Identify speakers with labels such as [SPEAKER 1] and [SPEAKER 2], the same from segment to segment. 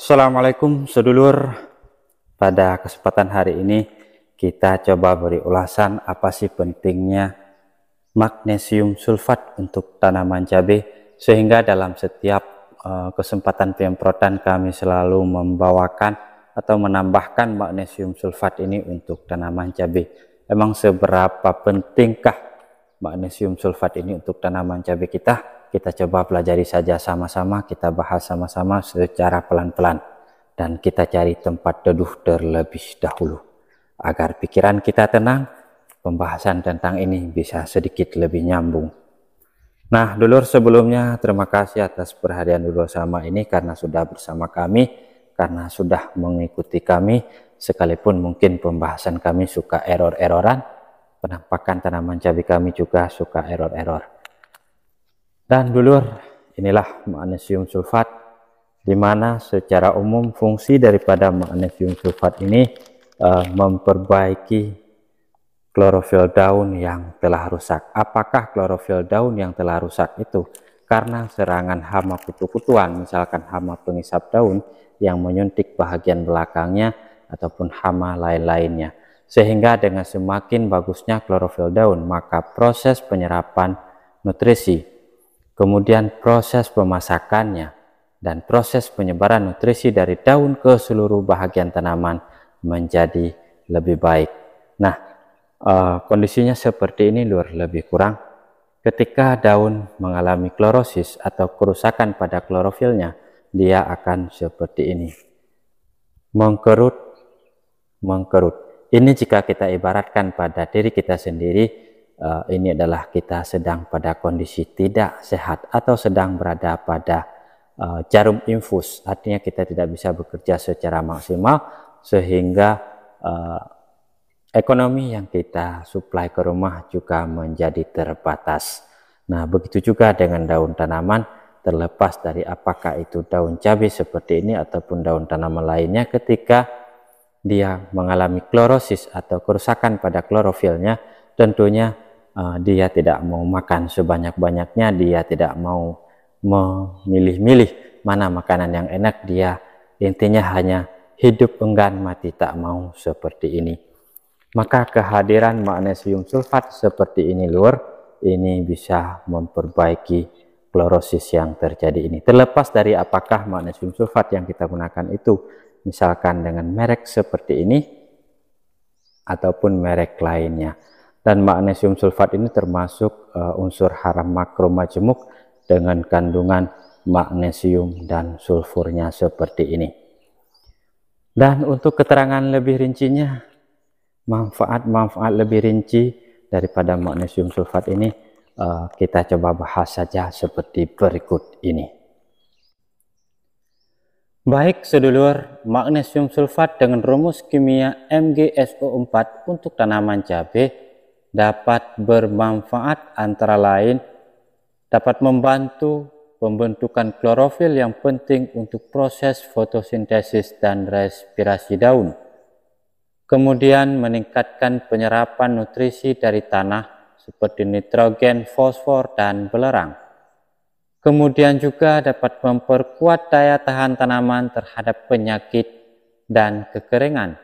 [SPEAKER 1] Assalamualaikum sedulur. Pada kesempatan hari ini kita coba beri ulasan apa sih pentingnya magnesium sulfat untuk tanaman cabai sehingga dalam setiap eh, kesempatan penyemprotan kami selalu membawakan atau menambahkan magnesium sulfat ini untuk tanaman cabai. Emang seberapa pentingkah magnesium sulfat ini untuk tanaman cabai kita? kita coba pelajari saja sama-sama, kita bahas sama-sama secara pelan-pelan. Dan kita cari tempat teduh terlebih dahulu. Agar pikiran kita tenang, pembahasan tentang ini bisa sedikit lebih nyambung. Nah, dulur sebelumnya terima kasih atas perhatian dulur sama ini karena sudah bersama kami, karena sudah mengikuti kami, sekalipun mungkin pembahasan kami suka error erroran penampakan tanaman cabai kami juga suka error-error. Dan dulur, inilah magnesium sulfat di mana secara umum fungsi daripada magnesium sulfat ini uh, memperbaiki klorofil daun yang telah rusak. Apakah klorofil daun yang telah rusak itu? Karena serangan hama kutu-kutuan, misalkan hama pengisap daun yang menyuntik bagian belakangnya ataupun hama lain-lainnya. Sehingga dengan semakin bagusnya klorofil daun, maka proses penyerapan nutrisi kemudian proses pemasakannya, dan proses penyebaran nutrisi dari daun ke seluruh bahagian tanaman menjadi lebih baik. Nah, uh, kondisinya seperti ini luar lebih kurang. Ketika daun mengalami klorosis atau kerusakan pada klorofilnya, dia akan seperti ini. Mengkerut, mengkerut. Ini jika kita ibaratkan pada diri kita sendiri uh, ini adalah kita sedang pada kondisi tidak sehat atau sedang berada pada uh, jarum infus. Artinya kita tidak bisa bekerja secara maksimal sehingga uh, ekonomi yang kita supply ke rumah juga menjadi terbatas. Nah, begitu juga dengan daun tanaman terlepas dari apakah itu daun cabai seperti ini ataupun daun tanaman lainnya ketika dia mengalami klorosis atau kerusakan pada klorofilnya tentunya uh, dia tidak mau makan sebanyak-banyaknya, dia tidak mau memilih-milih mana makanan yang enak, dia intinya hanya hidup enggan mati tak mau seperti ini. Maka kehadiran magnesium sulfat seperti ini luar ini bisa memperbaiki klorosis yang terjadi ini. Terlepas dari apakah magnesium sulfat yang kita gunakan itu misalkan dengan merek seperti ini ataupun merek lainnya dan magnesium sulfat ini termasuk uh, unsur haram majemuk dengan kandungan magnesium dan sulfurnya seperti ini. Dan untuk keterangan lebih rincinya, manfaat-manfaat lebih rinci daripada magnesium sulfat ini uh, kita coba bahas saja seperti berikut ini. Baik sedulur, magnesium sulfat dengan rumus kimia MgSO4 untuk tanaman cabai dapat bermanfaat antara lain dapat membantu pembentukan klorofil yang penting untuk proses fotosintesis dan respirasi daun. Kemudian meningkatkan penyerapan nutrisi dari tanah seperti nitrogen, fosfor, dan belerang. Kemudian juga dapat memperkuat daya tahan tanaman terhadap penyakit dan kekeringan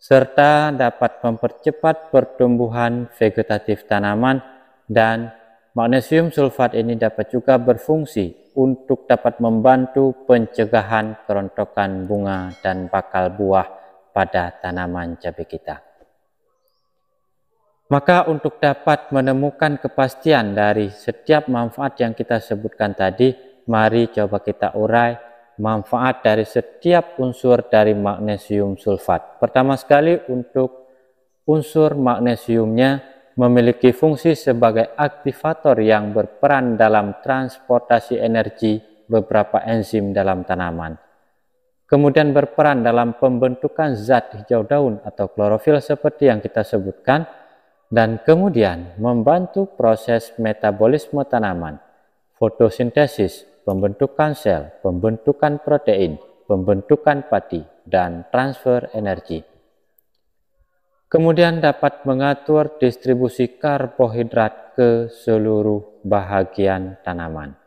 [SPEAKER 1] serta dapat mempercepat pertumbuhan vegetatif tanaman dan magnesium sulfat ini dapat juga berfungsi untuk dapat membantu pencegahan kerontokan bunga dan bakal buah pada tanaman cabai kita. Maka untuk dapat menemukan kepastian dari setiap manfaat yang kita sebutkan tadi, mari coba kita urai manfaat dari setiap unsur dari magnesium sulfat. Pertama sekali untuk unsur magnesiumnya memiliki fungsi sebagai aktivator yang berperan dalam transportasi energi beberapa enzim dalam tanaman. Kemudian berperan dalam pembentukan zat hijau daun atau klorofil seperti yang kita sebutkan dan kemudian membantu proses metabolisme tanaman, fotosintesis, pembentukan sel, pembentukan protein, pembentukan pati, dan transfer energi. Kemudian dapat mengatur distribusi karbohidrat ke seluruh bahagian tanaman.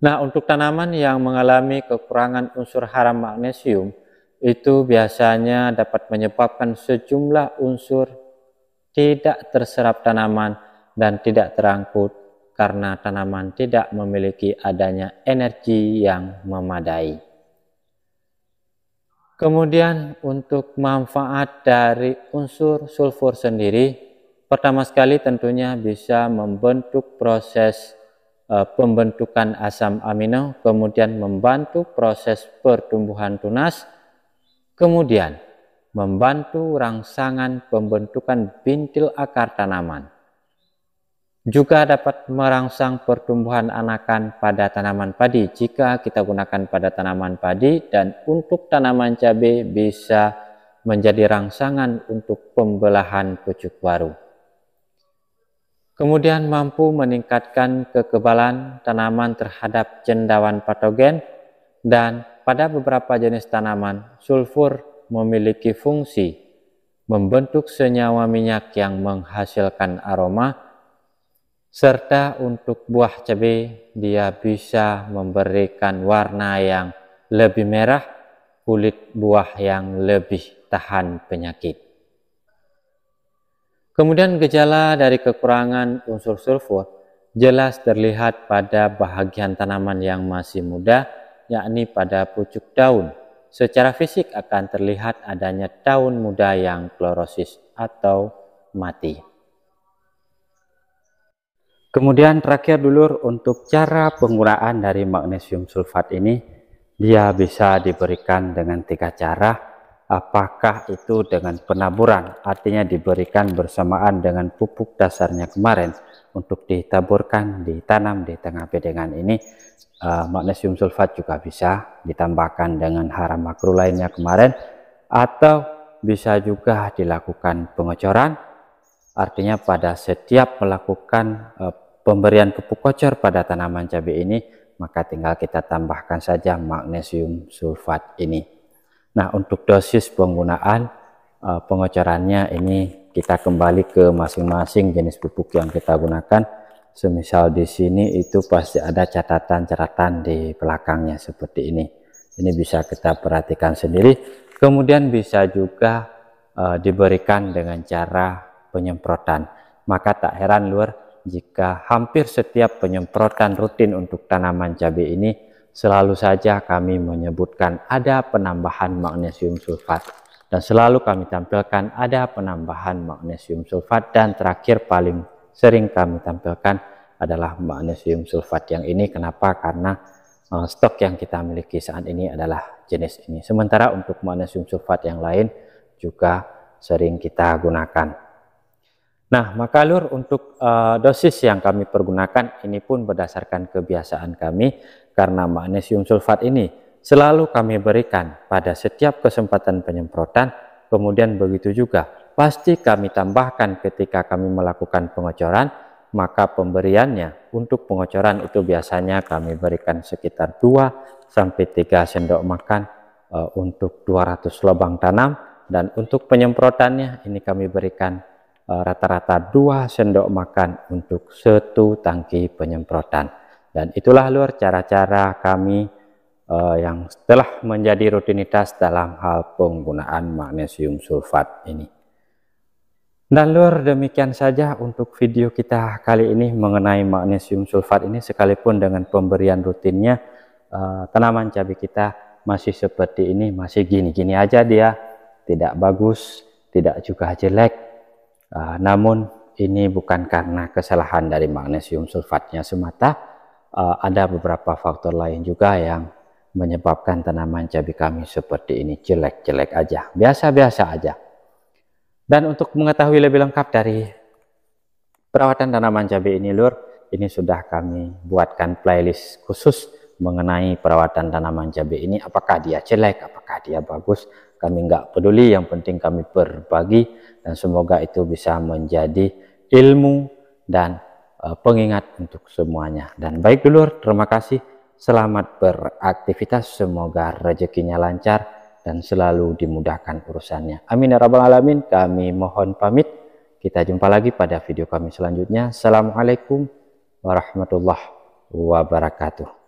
[SPEAKER 1] Nah, untuk tanaman yang mengalami kekurangan unsur haram magnesium, itu biasanya dapat menyebabkan sejumlah unsur tidak terserap tanaman dan tidak terangkut karena tanaman tidak memiliki adanya energi yang memadai. Kemudian untuk manfaat dari unsur sulfur sendiri, pertama sekali tentunya bisa membentuk proses e, pembentukan asam amino, kemudian membantu proses pertumbuhan tunas, kemudian membantu rangsangan pembentukan bintil akar tanaman juga dapat merangsang pertumbuhan anakan pada tanaman padi jika kita gunakan pada tanaman padi dan untuk tanaman cabai bisa menjadi rangsangan untuk pembelahan pucuk baru. Kemudian mampu meningkatkan kekebalan tanaman terhadap cendawan patogen dan pada beberapa jenis tanaman sulfur memiliki fungsi membentuk senyawa minyak yang menghasilkan aroma serta untuk buah cabai dia bisa memberikan warna yang lebih merah, kulit buah yang lebih tahan penyakit. Kemudian gejala dari kekurangan unsur sulfur jelas terlihat pada bahagian tanaman yang masih muda, yakni pada pucuk daun. Secara fisik akan terlihat adanya daun muda yang klorosis atau mati. Kemudian terakhir dulu untuk cara penggunaan dari magnesium sulfat ini dia bisa diberikan dengan tiga cara. Apakah itu dengan penaburan artinya diberikan bersamaan dengan pupuk dasarnya kemarin untuk ditaburkan, ditanam di tengah bedengan ini uh, magnesium sulfat juga bisa ditambahkan dengan hara makro lainnya kemarin atau bisa juga dilakukan pengecoran artinya pada setiap melakukan eh, pemberian pupuk kocor pada tanaman cabai ini, maka tinggal kita tambahkan saja magnesium sulfat ini. Nah, untuk dosis penggunaan eh, pengocorannya ini kita kembali ke masing-masing jenis pupuk yang kita gunakan. Semisal di sini itu pasti ada catatan-catatan di belakangnya seperti ini. Ini bisa kita perhatikan sendiri. Kemudian bisa juga uh, diberikan dengan cara penyemprotan. Maka tak heran luar jika hampir setiap penyemprotan rutin untuk tanaman cabai ini selalu saja kami menyebutkan ada penambahan magnesium sulfat dan selalu kami tampilkan ada penambahan magnesium sulfat dan terakhir paling sering kami tampilkan adalah magnesium sulfat yang ini kenapa karena uh, stok yang kita miliki saat ini adalah jenis ini sementara untuk magnesium sulfat yang lain juga sering kita gunakan Nah, maka lur untuk uh, dosis yang kami pergunakan ini pun berdasarkan kebiasaan kami karena magnesium sulfat ini selalu kami berikan pada setiap kesempatan penyemprotan, kemudian begitu juga pasti kami tambahkan ketika kami melakukan pengocoran, maka pemberiannya untuk pengocoran itu biasanya kami berikan sekitar 2 sampai 3 sendok makan uh, untuk 200 lubang tanam dan untuk penyemprotannya ini kami berikan Eh, rata-rata dua sendok makan untuk satu tangki penyemprotan. Dan itulah luar cara-cara kami uh, yang telah menjadi rutinitas dalam hal penggunaan magnesium sulfat ini. Dan nah, luar demikian saja untuk video kita kali ini mengenai magnesium sulfat ini sekalipun dengan pemberian rutinnya uh, tanaman cabai kita masih seperti ini, masih gini-gini aja dia, tidak bagus, tidak juga jelek, Uh, namun ini bukan karena kesalahan dari magnesium sulfatnya semata, uh, ada beberapa faktor lain juga yang menyebabkan tanaman cabai kami seperti ini jelek-jelek aja, biasa-biasa aja. Dan untuk mengetahui lebih lengkap dari perawatan tanaman cabai ini, lur, ini sudah kami buatkan playlist khusus mengenai perawatan tanaman cabai ini, apakah dia jelek, apakah dia bagus, kami enggak peduli yang penting kami berbagi dan semoga itu bisa menjadi ilmu dan eh, pengingat untuk semuanya dan baik dulur terima kasih selamat beraktivitas semoga rezekinya lancar dan selalu dimudahkan urusannya amin ya rabbal alamin kami mohon pamit kita jumpa lagi pada video kami selanjutnya assalamualaikum warahmatullahi wabarakatuh